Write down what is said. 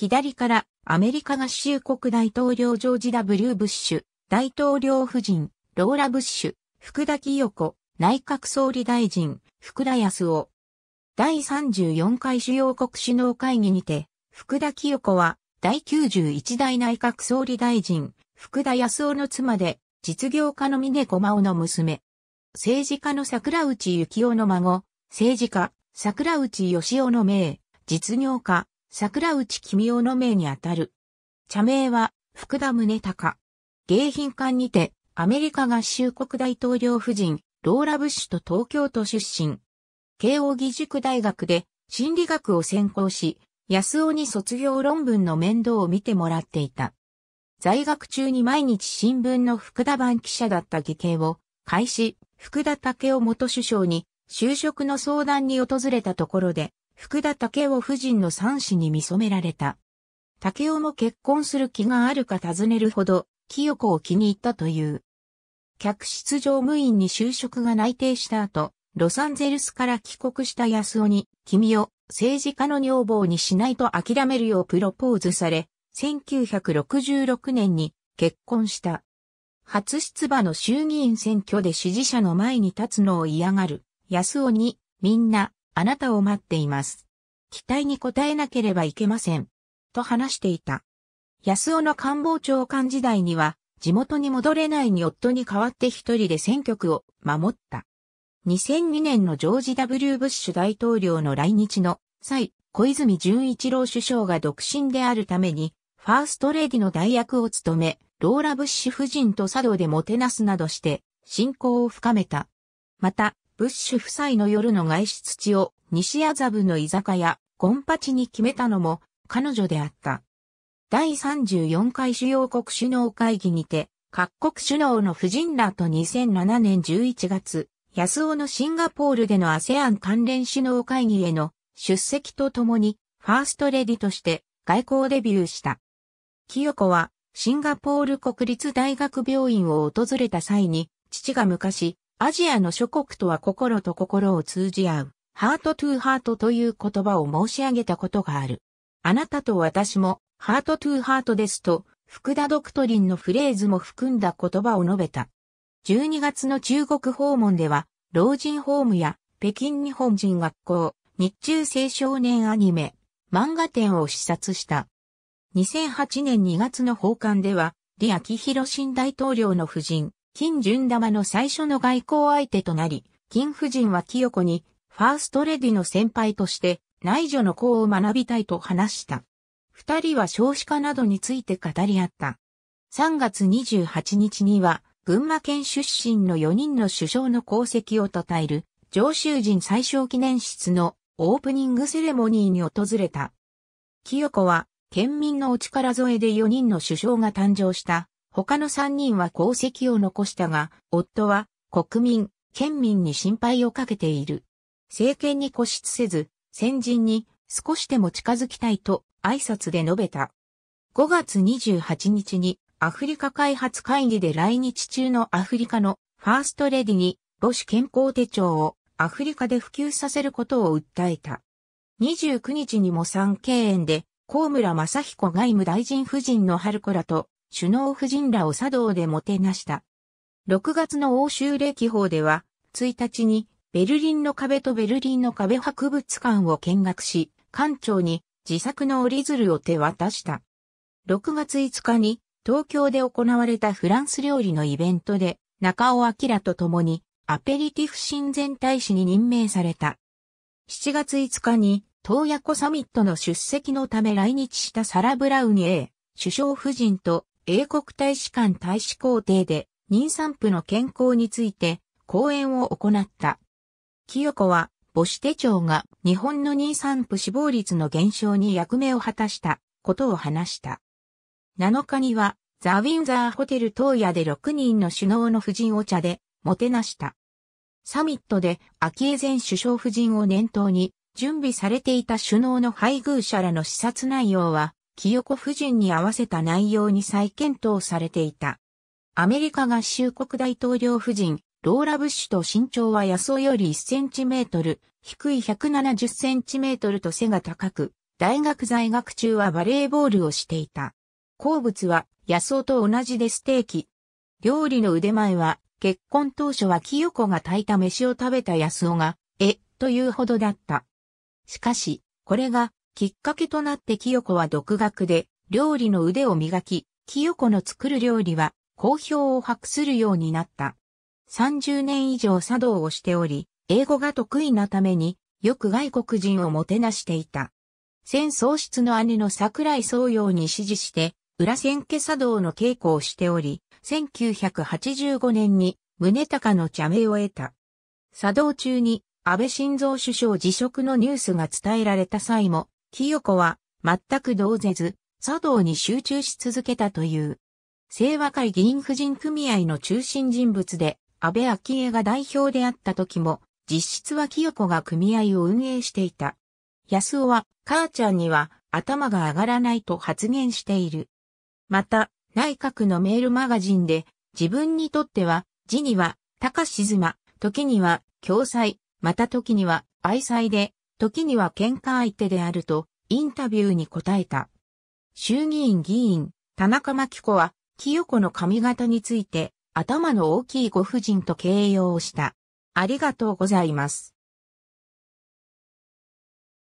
左からアメリカ合衆国大統領ジョージ・ W・ ブッシュ、大統領夫人、ローラ・ブッシュ、福田清子、内閣総理大臣、福田康夫。第34回主要国首脳会議にて、福田清子は、第91代内閣総理大臣、福田康夫の妻で、実業家の峰駒夫の娘。政治家の桜内幸夫の孫、政治家、桜内義夫の名、実業家、桜内君夫の名にあたる。茶名は、福田宗隆。迎賓館にて、アメリカ合衆国大統領夫人、ローラ・ブッシュと東京都出身。慶応義塾大学で、心理学を専攻し、安尾に卒業論文の面倒を見てもらっていた。在学中に毎日新聞の福田版記者だった義兄を、開始、福田武雄元首相に、就職の相談に訪れたところで、福田武夫夫人の三子に見染められた。武夫も結婚する気があるか尋ねるほど、清子を気に入ったという。客室乗務員に就職が内定した後、ロサンゼルスから帰国した安尾に、君を政治家の女房にしないと諦めるようプロポーズされ、1966年に結婚した。初出馬の衆議院選挙で支持者の前に立つのを嫌がる、安尾に、みんな、あなたを待っています。期待に応えなければいけません。と話していた。安尾の官房長官時代には、地元に戻れないに夫に代わって一人で選挙区を守った。2002年のジョージ・ W・ ブッシュ大統領の来日の際、小泉純一郎首相が独身であるために、ファーストレディの代役を務め、ローラ・ブッシュ夫人と茶道でもてなすなどして、信仰を深めた。また、ブッシュ夫妻の夜の外出地を西麻布の居酒屋、ゴンパチに決めたのも彼女であった。第34回主要国首脳会議にて、各国首脳の夫人らと2007年11月、安尾のシンガポールでの ASEAN 関連首脳会議への出席とともに、ファーストレディとして外交デビューした。清子は、シンガポール国立大学病院を訪れた際に、父が昔、アジアの諸国とは心と心を通じ合う、ハートトゥーハートという言葉を申し上げたことがある。あなたと私も、ハートトゥーハートですと、福田ドクトリンのフレーズも含んだ言葉を述べた。12月の中国訪問では、老人ホームや北京日本人学校、日中青少年アニメ、漫画展を視察した。2008年2月の訪韓では、李明博新大統領の夫人、金純玉の最初の外交相手となり、金夫人は清子に、ファーストレディの先輩として、内助の功を学びたいと話した。二人は少子化などについて語り合った。3月28日には、群馬県出身の4人の首相の功績を称える、上州人最小記念室のオープニングセレモニーに訪れた。清子は、県民のお力添えで4人の首相が誕生した他の3人は功績を残したが、夫は国民、県民に心配をかけている。政権に固執せず、先人に少しでも近づきたいと挨拶で述べた。5月28日にアフリカ開発会議で来日中のアフリカのファーストレディに母子健康手帳をアフリカで普及させることを訴えた。29日にも産経園で、高村正彦外務大臣夫人の春子らと首脳夫人らを茶道でもてなした。6月の欧州歴法では、1日にベルリンの壁とベルリンの壁博物館を見学し、館長に自作の折り鶴を手渡した。6月5日に東京で行われたフランス料理のイベントで中尾明と共にアペリティフ親善大使に任命された。7月5日に東野湖サミットの出席のため来日したサラ・ブラウニエ首相夫人と英国大使館大使公邸で妊産婦の健康について講演を行った。清子は母子手帳が日本の妊産婦死亡率の減少に役目を果たしたことを話した。7日にはザ・ウィンザーホテル東野で6人の首脳の夫人お茶でもてなした。サミットで昭恵前首相夫人を念頭に準備されていた首脳の配偶者らの視察内容は清子夫人に合わせた内容に再検討されていた。アメリカ合衆国大統領夫人、ローラ・ブッシュと身長は野草より1センチメートル、低い170センチメートルと背が高く、大学在学中はバレーボールをしていた。好物は野草と同じでステーキ。料理の腕前は、結婚当初は清子が炊いた飯を食べた野草が、え、というほどだった。しかし、これがきっかけとなって清子は独学で料理の腕を磨き、清子の作る料理は好評を博するようになった。30年以上茶道をしており、英語が得意なためによく外国人をもてなしていた。戦喪失の姉の桜井宗陽に指示して、裏千家茶道の稽古をしており、1985年に宗高の茶名を得た。茶道中に安倍晋三首相辞職のニュースが伝えられた際も、清子は全く同ず、茶道に集中し続けたという。清和会議員婦人組合の中心人物で、安倍昭恵が代表であった時も、実質は清子が組合を運営していた。安尾は、母ちゃんには頭が上がらないと発言している。また、内閣のメールマガジンで、自分にとっては、字には、高静ず時には、共済、また時には、愛妻で、時には喧嘩相手であると、インタビューに答えた。衆議院議員、田中真紀子は、清子の髪型について、頭の大きいご婦人と形容した。ありがとうございます。